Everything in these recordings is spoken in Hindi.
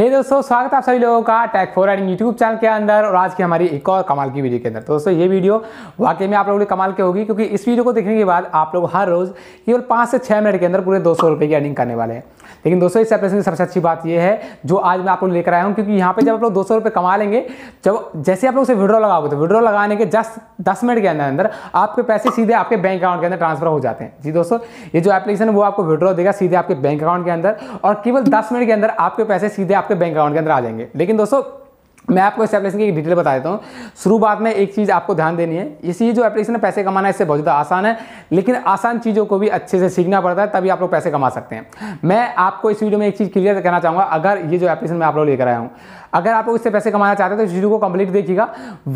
हे hey दोस्तों स्वागत है आप सभी लोगों का tag for adding YouTube channel के अंदर और आज की हमारी एक और कमाल की वीडियो के अंदर तो दोस्तों ये वीडियो वाकई में आप लोगों के कमाल की होगी क्योंकि इस वीडियो को देखने के बाद आप लोग हर रोज़ केवल पाँच से छः मिनट के अंदर पूरे दो सौ की अर्निंग करने वाले हैं लेकिन दोस्तों इस एप्लीकेशन की सबसे अच्छी बात यह है जो आज मैं आप लोग लेकर आया हूँ क्योंकि यहाँ पर जब आप लोग दो सौ कमा लेंगे जब जैसे आप लोग उसे विड्रॉ लगाओगे तो विड्रॉ लगाने के जस्ट दस मिनट के अंदर अंदर आपके पैसे सीधे आपके बैंक अकाउंट के अंदर ट्रांसफर हो जाते हैं जी दोस्तों ये जो एप्लीकेशन है वो आपको विड्रॉ देगा सीधे आपके बैंक अकाउंट के अंदर और केवल दस मिनट के अंदर आपके पैसे सीधे आपके बैंक अकाउंट के अंदर आ जाएंगे लेकिन दोस्तों मैं आपको इस एप्लीकेशन की डिटेल बता देता हूँ शुरू बात में एक चीज़ आपको ध्यान देनी है इसी जो एप्लीकेशन है पैसे कमाना इससे बहुत ज़्यादा आसान है लेकिन आसान चीज़ों को भी अच्छे से सीखना पड़ता है तभी आप लोग पैसे कमा सकते हैं मैं आपको इस वीडियो में एक चीज़ क्लियर करना चाहूँगा अगर ये जो एप्लीकेशन मैं आप लोग लेकर आया हूँ अगर आप लोग इससे पैसे कमाना चाहते हैं तो इस वीडियो को कंप्लीट देखिएगा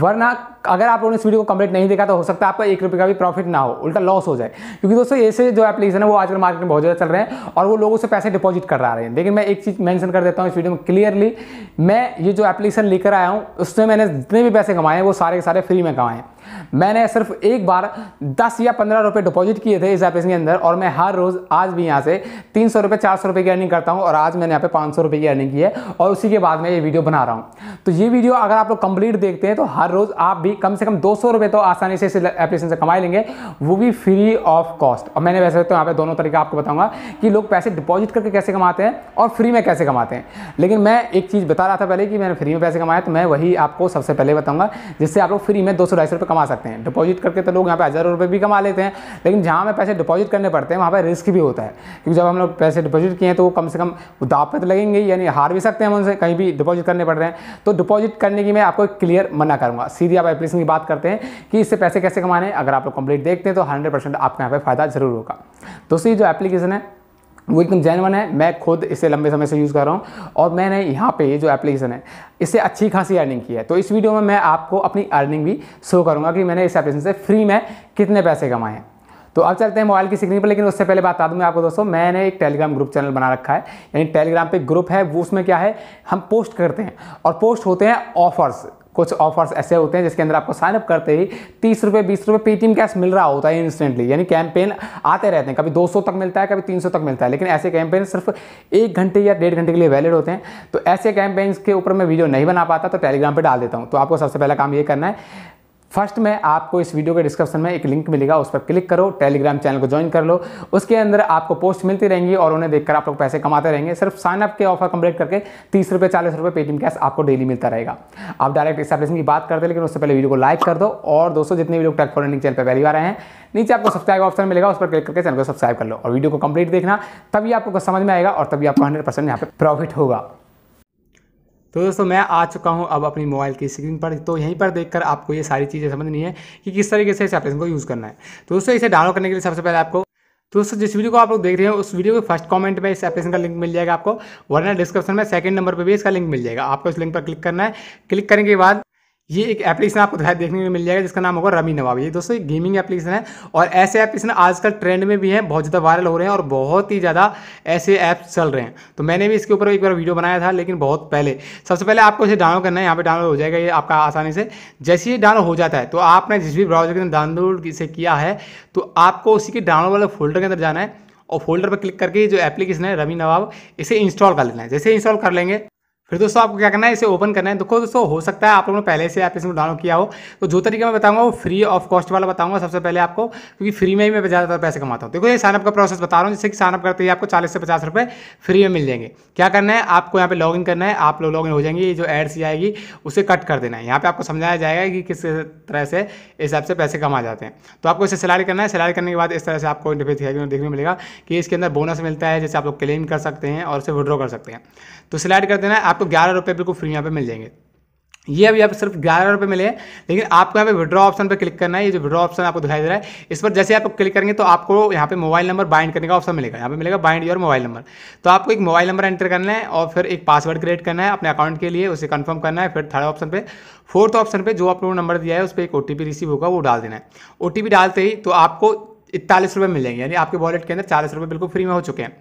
वरना अगर आप लोगों ने इस वीडियो को कंप्लीट नहीं देखा तो हो सकता है आपका एक रुपये का भी प्रॉफिट ना हो उल्टा लॉस हो जाए क्योंकि दोस्तों ऐसे जो एप्लीकेशन है वो आजकल मार्केट में बहुत ज़्यादा चल रहे हैं और वो लोगों से पैसे डिपॉजिट कर रहे हैं लेकिन मैं एक चीज़ मैंशन कर देता हूँ इस वीडियो में क्लियरली मैं ये जो एप्लीकेशन लेकर आया हूँ उसमें मैंने जितने भी पैसे कमाए हैं वो सारे के सारे फ्री में कमाए हैं मैंने सिर्फ एक बार दस या पंद्रह रुपए डिपॉजिट किए थे इस एप्लीकेशन के अंदर और मैं हर रोज़ आज भी यहाँ से तीन सौ रुपये चार सौ रुपये की अर्निंग करता हूँ और आज मैंने यहाँ पे पाँच सौ रुपये की अर्निंग की है और उसी के बाद मैं ये वीडियो बना रहा हूँ तो ये वीडियो अगर आप लोग कंप्लीट देखते हैं तो हर रोज़ आप भी कम से कम दो सौ रुपए तो आसानी से इस एप्लीकेशन से कमाई लेंगे वो भी फ्री ऑफ कॉस्ट और मैंने वैसे तो यहाँ पे दोनों तरीका आपको बताऊँगा कि लोग पैसे डिपॉजिट करके कैसे कमाते हैं और फ्री में कैसे कमाते हैं लेकिन मैं एक चीज़ बता रहा था पहले कि मैंने फ्री में पैसे कमाए तो मैं वही आपको सबसे पहले बताऊँगा जिससे आप लोग फ्री में दो सौ ढाई सौ रुपये कमा सकते हैं डिपॉजिट करके तो लोग यहाँ पे हजार रुपये भी कमा लेते हैं लेकिन जहाँ हमें पैसे डिपॉजिट करने पड़ते हैं वहाँ पर रिस्क भी होता है क्योंकि जब हम लोग पैसे डिपॉजिट किए हैं तो वो कम से कम दाव पर तो लगेंगे यानी हार भी सकते हैं हम उनसे कहीं भी डिपॉजिट करने पड़ रहे हैं तो डिपॉजिट करने की मैं आपको क्लियर मना करूँगा सीधी आप एप्लीकेशन की बात करते हैं कि इससे पैसे कैसे कमाने अगर आप लोग कंप्लीट देखते हैं तो हंड्रेड आपको यहाँ पर फ़ायदा ज़रूर होगा दूसरी तो जो एप्लीकेशन है वो एकदम जैनवन है मैं खुद इसे लंबे समय से यूज़ कर रहा हूँ और मैंने यहाँ पे जो एप्लीकेशन है इससे अच्छी खासी अर्निंग की है तो इस वीडियो में मैं आपको अपनी अर्निंग भी शो करूँगा कि मैंने इस एप्लीकेशन से फ्री में कितने पैसे कमाए हैं तो अब चलते हैं मोबाइल की स्क्रीन पर लेकिन उससे पहले बता दूँगा आपको दोस्तों मैंने एक टेलीग्राम ग्रुप चैनल बना रखा है यानी टेलीग्राम पर ग्रुप है वो उसमें क्या है हम पोस्ट करते हैं और पोस्ट होते हैं ऑफर्स कुछ ऑफर्स ऐसे होते हैं जिसके अंदर आपको साइनअप करते ही तीस रुपये बीस रुपये पेटीएम कैश मिल रहा होता है इंस्टेंटली यानी कैंपेन आते रहते हैं कभी 200 तक मिलता है कभी 300 तक मिलता है लेकिन ऐसे कैंपेन सिर्फ एक घंटे या डेढ़ घंटे के लिए वैलिड होते हैं तो ऐसे कैंपेन्स के ऊपर मैं वीडियो नहीं बना पाता तो टेलीग्राम पर डाल देता हूँ तो आपको सबसे पहला काम ये करना है फर्स्ट में आपको इस वीडियो के डिस्क्रिप्शन में एक लिंक मिलेगा उस पर क्लिक करो टेलीग्राम चैनल को ज्वाइन कर लो उसके अंदर आपको पोस्ट मिलती रहेंगी और उन्हें देखकर आप लोग पैसे कमाते रहेंगे सिर्फ साइनअप के ऑफर कंप्लीट करके तीस रुपये चालीस रुपये पेटीएम कैश आपको डेली मिलता रहेगा आप डायरेक्ट इस एप्लीकेशन की बात करते लेकिन उससे पहले वीडियो को लाइक कर दो और दोस्तों जितने भी लोग टेक फॉर चैनल पर पहली बार आए हैं नीचे आपको सब्सक्राइब ऑप्शन मिलेगा उस पर क्लिक करके चैनल को सब्सक्राइब कर लो और वीडियो को कंप्लीट देखना तभी आपको समझ में आएगा और तभी आपको हंड्रेड परसेंट यहाँ पर प्रॉफिट होगा तो दोस्तों मैं आ चुका हूँ अब अपनी मोबाइल की स्क्रीन पर तो यहीं पर देखकर आपको ये सारी चीज़ें समझनी है कि किस तरीके से इस एप्लीकेशन को यूज़ करना है तो दोस्तों इसे डाउनलोड करने के लिए सबसे पहले आपको तो दोस्तों जिस वीडियो को आप लोग देख रहे हैं उस वीडियो के फर्स्ट कमेंट में इस एप्लीकेशन का लिंक मिल जाएगा आपको वरना डिस्क्रिप्शन में सेकंड नंबर पर भी इसका लिंक मिल जाएगा आपको इस लिंक पर क्लिक करना है क्लिक करने के बाद ये एक एप्लीकेशन आपको देखने को मिल जाएगा जिसका नाम होगा रमी नवाब ये दोस्तों एक गेमिंग एप्लीकेशन है और ऐसे एप्लीकेशन आजकल ट्रेंड में भी हैं बहुत ज़्यादा वायरल हो रहे हैं और बहुत ही ज़्यादा ऐसे ऐप्स चल रहे हैं तो मैंने भी इसके ऊपर एक बार वीडियो बनाया था लेकिन बहुत पहले सबसे पहले आपको इसे डाउनलोड करना है यहाँ पर डाउनलोड हो जाएगा ये आपका आसानी से जैसे ही डाउनलोड हो जाता है तो आपने जिस भी ब्राउजर के अंदर डाउनलोड इसे किया है तो आपको उसी के डाउनलोड वाले फोल्डर के अंदर जाना है और फोल्डर पर क्लिक करके जो एप्लीकेशन है रमी नवाब इसे इंस्टॉल कर लेना है जैसे इंस्टॉल कर लेंगे फिर दोस्तों आपको क्या करना है इसे ओपन करना है देखो दोस्तों हो सकता है आप लोगों ने पहले से आप इसमें डाउनलोड किया हो तो जो तरीका मैं बताऊंगा वो फ्री ऑफ कॉस्ट वाला बताऊंगा सबसे पहले आपको क्योंकि फ्री में ही मैं ज़्यादातर पैसे कमाता हूँ देखो ये साइनअप का प्रोसेस बता रहा हूँ जैसे कि साइनअप करते ही आपको चालीस से पचास रुपये फ्री में मिल जाएंगे क्या करना है आपको यहाँ पर लॉगिन करना है आप लोग लॉगिन हो जाएंगे जो एड्स आएगी उसे कट कर देना है यहाँ पर आपको समझाया जाएगा कि किस तरह से इस हिसाब से पैसे कमा जाते हैं तो आपको इसे सिलाई करना है सिलाई करने के बाद इस तरह से आपको इंटरफेस देखने मिलेगा कि इसके अंदर बोनस मिलता है जैसे आप लोग क्लेम कर सकते हैं और उसे विड्रॉ कर सकते हैं तो सिलाइड कर देना है आपको ग्यारह रुपये बिल्कुल फ्री यहाँ पे मिल जाएंगे ये अभी आप सिर्फ ग्यारह रुपये मिले हैं लेकिन आपको यहाँ पे विड्रॉ ऑप्शन पर क्लिक करना है ये जो विड्रॉ ऑप्शन आपको दिखाई दे रहा है इस पर जैसे आप क्लिक करेंगे तो आपको यहाँ पे मोबाइल नंबर बाइंड करने का ऑप्शन मिलेगा यहाँ पे मिलेगा बाइंड योर मोबाइल नंबर तो आपको एक मोबाइल नंबर एंटर करना है और फिर एक पासवर्ड क्रिएट करना है अपने अकाउंट के लिए उसे कन्फर्म करना है फिर थर्ड ऑप्शन पर फोर्थ ऑप्शन पर जो आपको नंबर दिया है उस पर एक ओ रिसीव होगा वो डाल देना है ओ डालते ही तो आपको इकतालीस रुपये मिलेंगे यानी आपके वॉलेट के अंदर चालीस रुपये बिल्कुल फ्री में हो चुके हैं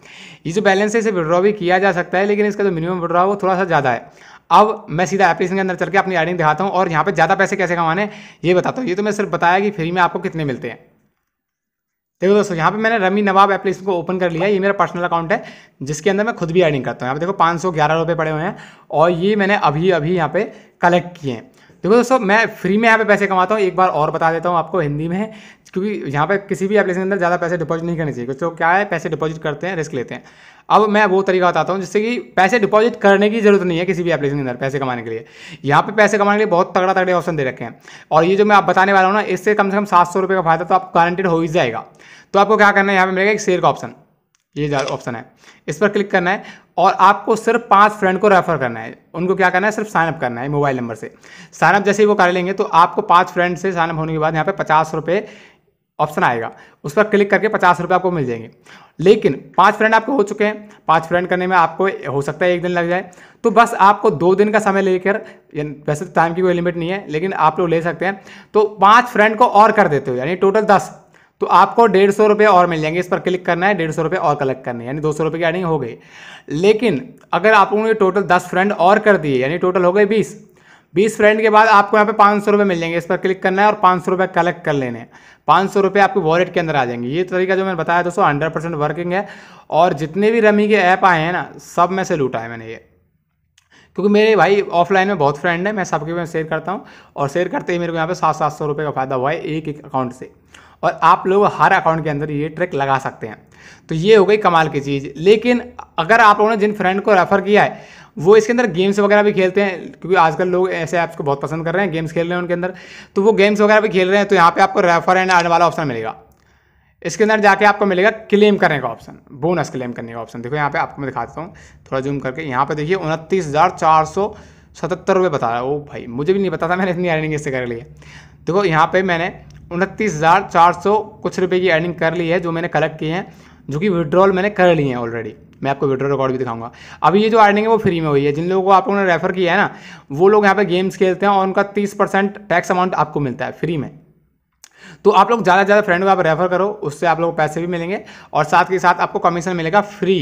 ये जो बैलेंस है इसे विड्रॉ भी किया जा सकता है लेकिन इसका जो मिनिमम विड्रॉ वो थोड़ा सा ज़्यादा है अब मैं सीधा एप्लीकेशन के अंदर चल के अपनी एडिंग दिखाता हूँ और यहाँ पे ज़्यादा पैसे कैसे कमाने ये बताता हूँ ये तो मैं सिर्फ बताया कि फ्री में आपको कितने मिलते हैं देखो दोस्तों यहाँ पे मैंने रमी नवाब एप्लीकेशन को ओपन कर लिया ये मेरा पर्सनल अकाउंट है जिसके अंदर मैं खुद भी अर्निंग करता हूँ यहाँ पे देखो पाँच सौ ग्यारह रुपये पड़े हुए हैं और ये मैंने अभी अभी यहाँ पे कलेक्ट किए हैं देखो दोस्तों मैं फ्री में यहाँ पे पैसे कमाता हूँ एक बार और बता देता हूँ आपको हिंदी में क्योंकि यहाँ पे किसी भी एप्लीकेशन के अंदर ज़्यादा पैसे डिपॉजिट नहीं करने चाहिए तो क्या है पैसे डिपॉजिट करते हैं रिस्क लेते हैं अब मैं वो तरीका बताता हूँ जिससे कि पैसे डिपॉजिट करने की जरूरत नहीं है किसी भी एप्लीकेशन के अंदर पैसे कमाने के लिए यहाँ पे पैसे कमाने के लिए बहुत तगड़ा तगड़े ऑप्शन दे रखे हैं और ये जो मैं आप बताने वाला हूँ ना इससे कम से कम सात सौ रुपये का फायदा तो आप गारंटेड हो ही जाएगा तो आपको क्या करना है यहाँ पर मिलेगा एक शेयर का ऑप्शन ये ऑप्शन है इस पर क्लिक करना है और आपको सिर्फ पांच फ्रेंड को रेफर करना है उनको क्या करना है सिर्फ साइनअप करना है मोबाइल नंबर से साइनअप जैसे ही वो कर लेंगे तो आपको पांच फ्रेंड से साइनअप होने के बाद यहाँ पे पचास रुपये ऑप्शन आएगा उस पर क्लिक करके पचास रुपये आपको मिल जाएंगे लेकिन पांच फ्रेंड आपको हो चुके हैं पांच फ्रेंड करने में आपको हो सकता है एक दिन लग जाए तो बस आपको दो दिन का समय लेकर वैसे टाइम तो की कोई लिमिट नहीं है लेकिन आप लोग ले सकते हैं तो पाँच फ्रेंड को और कर देते हो यानी टोटल दस तो आपको डेढ़ सौ रुपये और मिल जाएंगे इस पर क्लिक करना है डेढ़ सौ रुपये और कलेक्ट करने यानी दो सौ रुपये की एडिंग हो गई लेकिन अगर आप लोगों ने टोटल दस फ्रेंड और कर दिए यानी टोटल हो गए बीस बीस फ्रेंड के बाद आपको यहाँ पे पाँच सौ रुपये मिल जाएंगे इस पर क्लिक करना है और पाँच सौ रुपये कलेक्ट कर लेने हैं पाँच सौ रुपये आपके वॉलेट के अंदर आ जाएंगे ये तरीका जो मैंने बताया दोस्तों हंड्रेड परसेंट वर्किंग है और जितने भी रमी के ऐप आए हैं ना सब में से लूटा है मैंने ये क्योंकि मेरे भाई ऑफलाइन में बहुत फ्रेंड है मैं सबके में शेयर करता हूँ और शेयर करते ही मेरे को यहाँ पे सात सात सौ रुपये का फ़ायदा हुआ है एक एक अकाउंट से और आप लोग हर अकाउंट के अंदर ये ट्रिक लगा सकते हैं तो ये हो गई कमाल की चीज़ लेकिन अगर आप लोगों ने जिन फ्रेंड को रेफ़र किया है वो इसके अंदर गेम्स वगैरह भी खेलते हैं क्योंकि आजकल लोग ऐसे ऐप्स को बहुत पसंद कर रहे हैं गेम्स खेल रहे हैं उनके अंदर तो वो गेम्स वगैरह भी खेल रहे हैं तो यहाँ पे आपको रेफर एंड आने वाला ऑप्शन मिलेगा इसके अंदर जाके आपको मिलेगा क्लेम करने का ऑप्शन बोनस क्लेम करने का ऑप्शन देखो यहाँ पे आपको मैं दिखाता हूँ थोड़ा जूम करके यहाँ पे देखिए उनतीस हज़ार चार सौ सतहत्तर रुपये बता रहा है ओ भाई मुझे भी नहीं पता था मैंने इतनी अर्निंग इससे कर ली है देखो यहाँ पे मैंने उनतीस हज़ार चार सौ कुछ रुपये की अर्निंग कर ली है जो मैंने कलेक्ट की है जो कि विड्रॉल मैंने कर ली है ऑलरेडी मैं आपको वीडियो रिकॉर्ड भी दिखाऊंगा अभी ये जो अर्निंग है वो फ्री में हुई है जिन लोगों को आप लोगों ने रेफर किया है ना वो लोग यहाँ पे गेम्स खेलते हैं और उनका तीस परसेंट टैक्स अमाउंट आपको मिलता है फ्री में तो आप लोग ज़्यादा से ज़्यादा फ्रेंड को आप रेफर करो उससे आप लोग पैसे भी मिलेंगे और साथ के साथ आपको कमीशन मिलेगा फ्री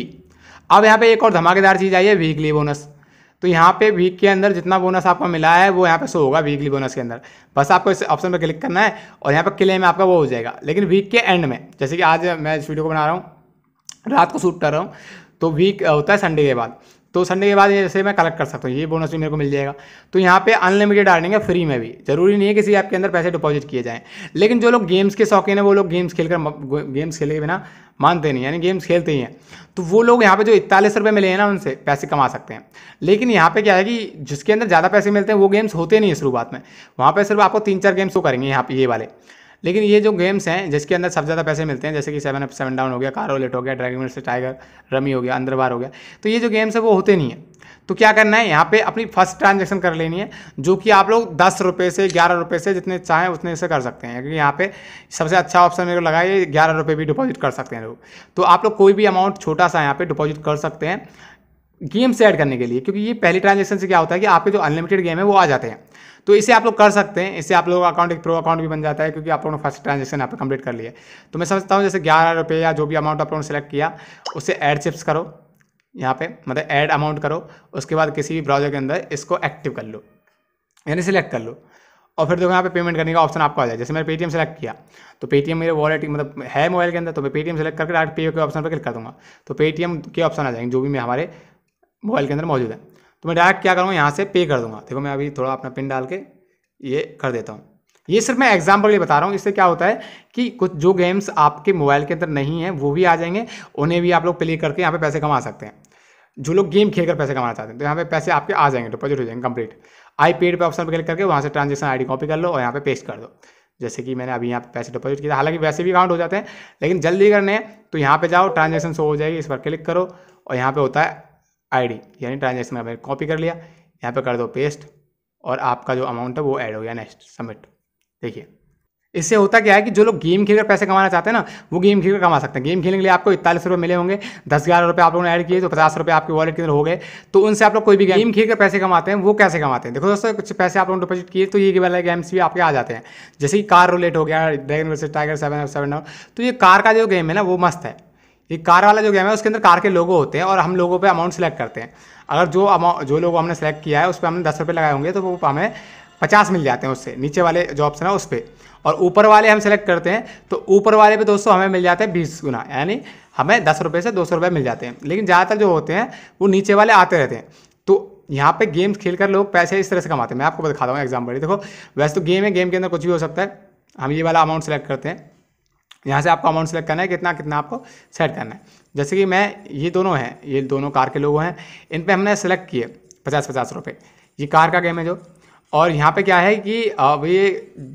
अब यहाँ पे एक और धमाकेदार चीज़ आई है वीकली बोनस तो यहाँ पे वीक के अंदर जितना बोनस आपको मिला है वो यहाँ पे शो होगा वीकली बोनस के अंदर बस आपको इस ऑप्शन पर क्लिक करना है और यहाँ पर क्लेम आपका वो हो जाएगा लेकिन वीक के एंड में जैसे कि आज मैं इस वीडियो को बना रहा हूँ रात को शूट कर रहा हूँ तो वीक होता है संडे के बाद तो संडे के बाद जैसे मैं कलेक्ट कर सकता हूँ ये बोनस भी मेरे को मिल जाएगा तो यहाँ पे अनलिमिटेड अर्निंग है फ्री में भी जरूरी नहीं है किसी ऐप के अंदर पैसे डिपॉजिट किए जाएँ लेकिन जो लोग गेम्स के शौकीन हैं वो लोग गेम्स खेल कर गेम्स खेले बिना मानते नहीं यानी गेम्स खेलते ही हैं तो वो लोग यहाँ पे जो इकतालीस रुपये मिले हैं ना उनसे पैसे कमा सकते हैं लेकिन यहाँ पे क्या है कि जिसके अंदर ज़्यादा पैसे मिलते हैं वो गेम्स होते नहीं है शुरुआत में वहाँ पर सिर्फ आपको तीन चार गेम्स वो करेंगे यहाँ पे ये वाले लेकिन ये जो गेम्स हैं जिसके अंदर सबसे ज़्यादा पैसे मिलते हैं जैसे कि सेवन अप सेवन डाउन हो गया कारो लेट हो गया ड्रैगन से टाइगर रमी हो गया अंदर बार हो गया तो ये जो गेम्स है वो होते नहीं है तो क्या करना है यहाँ पे अपनी फर्स्ट ट्रांजेक्शन कर लेनी है जो कि आप लोग दस रुपये से ग्यारह रुपये से जितने चाहें उतने से कर सकते हैं क्योंकि यहाँ पे सबसे अच्छा ऑप्शन मेरे को लगा है ग्यारह रुपये भी डिपॉजिट कर सकते हैं लोग तो आप लोग कोई भी अमाउंट छोटा सा यहाँ पे डिपॉजिट कर सकते हैं गेम से ऐड करने के लिए क्योंकि ये पहली ट्रांजेक्शन से क्या होता है कि आपके जो अनलिमिटेड गेम है वो आ जाते हैं तो इसे आप लोग कर सकते हैं इससे आप लोगों का अकाउंट एक प्रो अकाउंट भी बन जाता है क्योंकि आप लोगों ने फर्स्ट ट्रांजेक्शन यहाँ पर कंप्लीट कर लिया तो मैं समझता हूँ जैसे ग्यारह रुपये या जो भी अमाउंट आप लोगों ने सेलेक्ट किया उससे एड चिप्स करो यहाँ पे मतलब ऐड अमाउंट करो उसके बाद किसी भी ब्राउजर के अंदर इसको एक्टिव कर लो यानी सिलेक्ट कर लो और फिर देखो यहाँ पे पेमेंट करने का ऑप्शन आपको आ जाए जैसे मैंने पेटीएम सेलेक्ट किया तो पेटीएम मेरे वॉलेट मतलब है मोबाइल के अंदर तो मैं पेटीएम सेलेक्ट करके डायरेक्ट पे के ऑप्शन पर क्लिक कर दूंगा तो पेटीएम के ऑप्शन आ जाएंगे जो भी मैं हमारे मोबाइल के अंदर मौजूद है तो मैं डायरेक्ट क्या करूँगा यहाँ से पे कर दूँगा देखो मैं अभी थोड़ा अपना पिन डाल के ये कर देता हूँ ये सिर्फ मैं एग्जाम्पल ये बता रहा हूँ इससे क्या होता है कि कुछ जो गेम्स आपके मोबाइल के अंदर नहीं है वो भी आ जाएंगे उन्हें भी आप लोग प्ले करके यहाँ पे पैसे कमा सकते हैं जो लोग गेम खेल कर पैसे कमाना चाहते हैं तो यहाँ पे पैसे आपके आ जाएंगे डिपॉजिट हो जाएंगे कंप्लीट आई पेड पर ऑप्शन पर क्लिक करके वहाँ से ट्रांजेक्शन आई कॉपी कर लो और यहाँ पे पेस्ट कर दो जैसे कि मैंने अभी यहाँ पे पैसे डिपॉजिट किया हालांकि वैसे भी अकाउंट हो जाते हैं लेकिन जल्दी करने हैं तो यहाँ पे जाओ ट्रांजेक्शन शो हो जाएगी इस पर क्लिक करो और यहाँ पर होता है आईडी यानी ट्रांजेक्शन का कॉपी कर लिया यहाँ पे कर दो पेस्ट और आपका जो अमाउंट है वो ऐड हो गया नेक्स्ट सबमिट देखिए इससे होता क्या है कि जो लोग गेम खेलकर पैसे कमाना चाहते हैं ना वो गेम खेलकर कमा सकते हैं गेम खेलने के लिए आपको इकतालीस रुपये मिले होंगे दस ग्यारह रुपये आप लोगों ने ऐड किए तो पचास रुपये आपके वॉलेट के अंदर हो गए तो उनसे आप लोग कोई भी गेम खेल कर पैसे कमाते हैं वो कैसे कमाते हैं देखो दोस्तों कुछ पैसे आप लोगों ने डिपोजिट किए तो ये वाले गेम्स भी आपके आ जाते हैं जैसे कि कार रोलेट हो गया dragon versus tiger seven seven तो ये कार का जो गेम है ना वो मस्त है ये कार वाला जो गेम है उसके अंदर कार के लोगो होते हैं और हम लोगों पे अमाउंट सेलेक्ट करते हैं अगर जो अमाउंट जो लोगो हमने सेलेक्ट किया है उस पर हमने दस रुपये लगाए होंगे तो वो हमें पचास मिल जाते हैं उससे नीचे वाले जो ऑप्शन है उस पर और ऊपर वाले हम सेलेक्ट करते हैं तो ऊपर वाले पे दोस्तों हमें मिल जाते हैं बीस गुना यानी हमें दस रुपये से दो सौ रुपये मिल जाते हैं लेकिन ज़्यादातर जो होते हैं वो नीचे वाले आते रहते हैं तो यहाँ पे गेम्स खेल कर लोग पैसे इस तरह से कमाते हैं मैं आपको बताता हूँ एग्जाम्पल देखो वैसे तो गेम है गेम के अंदर कुछ भी हो सकता है हम ये वाला अमाउंट सेलेक्ट करते हैं यहाँ से आपको अमाउंट सेलेक्ट करना है कितना कितना आपको सेट करना है जैसे कि मैं ये दोनों हैं ये दोनों कार के लोग हैं इन पर हमने सेलेक्ट किए पचास पचास रुपये ये कार का गेम है जो और यहाँ पे क्या है कि अब ये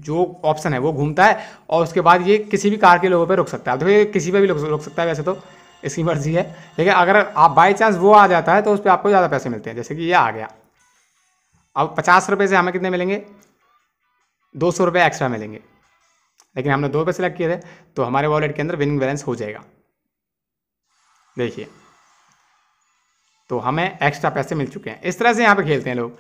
जो ऑप्शन है वो घूमता है और उसके बाद ये किसी भी कार के लोगों पे रुक सकता है तो ये किसी पे भी रुक सकता है वैसे तो इसकी मर्जी है लेकिन अगर आप बाई चांस वो आ जाता है तो उस पर आपको ज़्यादा पैसे मिलते हैं जैसे कि ये आ गया अब पचास रुपये से हमें कितने मिलेंगे दो सौ रुपये एक्स्ट्रा मिलेंगे लेकिन हमने दो रुपये सेलेक्ट किए थे तो हमारे वॉलेट के अंदर विनिंग बैलेंस हो जाएगा देखिए तो हमें एक्स्ट्रा पैसे मिल चुके हैं इस तरह से यहाँ पे खेलते हैं लोग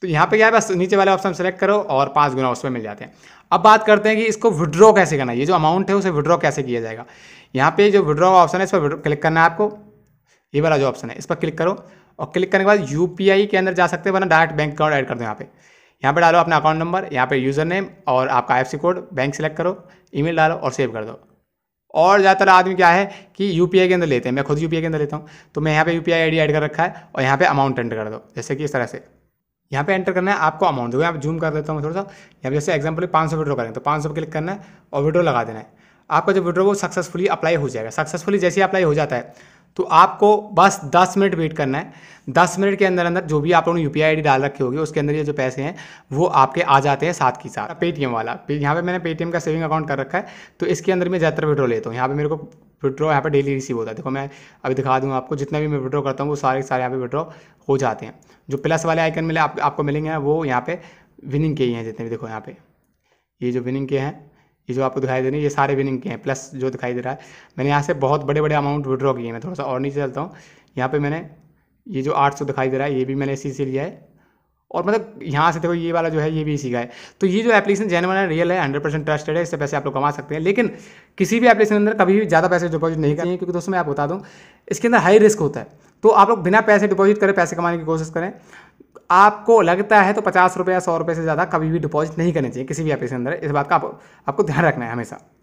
तो यहाँ पे क्या है बस नीचे वाले ऑप्शन सेलेक्ट करो और पांच गुना उसमें मिल जाते हैं अब बात करते हैं कि इसको विड्रॉ कैसे करना है ये जो अमाउंट है उसे विड्रॉ कैसे किया जाएगा यहाँ पे जो विड्रॉ का ऑप्शन है इस पर क्लिक करना है आपको ये वाला जो ऑप्शन है इस पर क्लिक करो और क्लिक करने के बाद यू के अंदर जा सकते हैं वरना डायरेक्ट बैंक अकाउंट ऐड कर दो यहाँ पे यहाँ पर डालो अपना अकाउंट नंबर यहाँ पर यूज़र नेम और आपका एफ कोड बैंक सेलेक्ट करो ई डालो और सेव कर दो और ज़्यादातर आदमी क्या है कि यू के अंदर लेते हैं मैं खुद यू के अंदर लेता हूँ तो मैं यहाँ पे यू पी आई ऐड कर रखा है और यहाँ पे अमाउंट एंटर कर दो जैसे कि इस तरह से यहाँ पे एंटर करना है आपको अमाउंट दो यहाँ पर जूम कर देता हूँ थोड़ा सा यहाँ जैसे एग्जाम्पल पाँच सौ विड्रो करें तो पाँच सौ क्लिक करना है और विड्रो लगा देना है आपका जो विड्रो वो सक्सेसफुली अप्लाई हो जाएगा सक्सेसफुली जैसे ही अप्लाई हो जाता है तो आपको बस दस मिनट वेट करना है दस मिनट के अंदर अंदर जो भी आप लोगों ने यू पी आई डाल रखी होगी उसके अंदर ये जो पैसे हैं वो आपके आ जाते हैं साथ ही साथ पेटीएम वाला यहाँ पे मैंने पेटीएम का सेविंग अकाउंट कर रखा है तो इसके अंदर मैं ज़्यादातर विड्रॉ लेता हूँ यहाँ पे मेरे को विड्रॉ यहाँ पे डेली रिसीव होता है देखो मैं अभी दिखा दूँ आपको जितना भी मैं विड्रॉ करता हूँ वो सारे सारे यहाँ पे विड्रॉ हो जाते हैं जो प्लस वाले आइकन मिले आप, आपको मिलेंगे वो यहाँ पे विनिंग के ही हैं जितने भी देखो यहाँ पे ये जो विनिंग के हैं ये जो आपको दिखाई दे रही है ये सारे विनिंग के हैं प्लस जो दिखाई दे रहा है मैंने यहाँ से बहुत बड़े बड़े अमाउंट विड्रॉ किए हैं मैं थोड़ा सा और नीचे चलता हूँ यहाँ पे मैंने ये जो 800 दिखाई दे रहा है ये भी मैंने इसी से लिया है और मतलब यहाँ से देखो ये वाला जो है ये भी इसी का है तो ये जो एप्लीकेशन जेनवन है रियल है हंड्रेड परसेंट ट्रस्टेड है इससे पैसे आप लोग कमा सकते हैं लेकिन किसी भी एप्लीकेशन अंदर कभी भी ज़्यादा पैसे डिपॉजिट नहीं करेंगे क्योंकि दोस्तों मैं आपको बता दूँ इसके अंदर हाई रिस्क होता है तो आप लोग बिना पैसे डिपॉजिट करें पैसे कमाने की कोशिश करें आपको लगता है तो पचास रुपये या सौ रुपये से ज़्यादा कभी भी डिपॉजिट नहीं करनी चाहिए किसी भी ऐप के अंदर इस बात का आप, आपको ध्यान रखना है हमेशा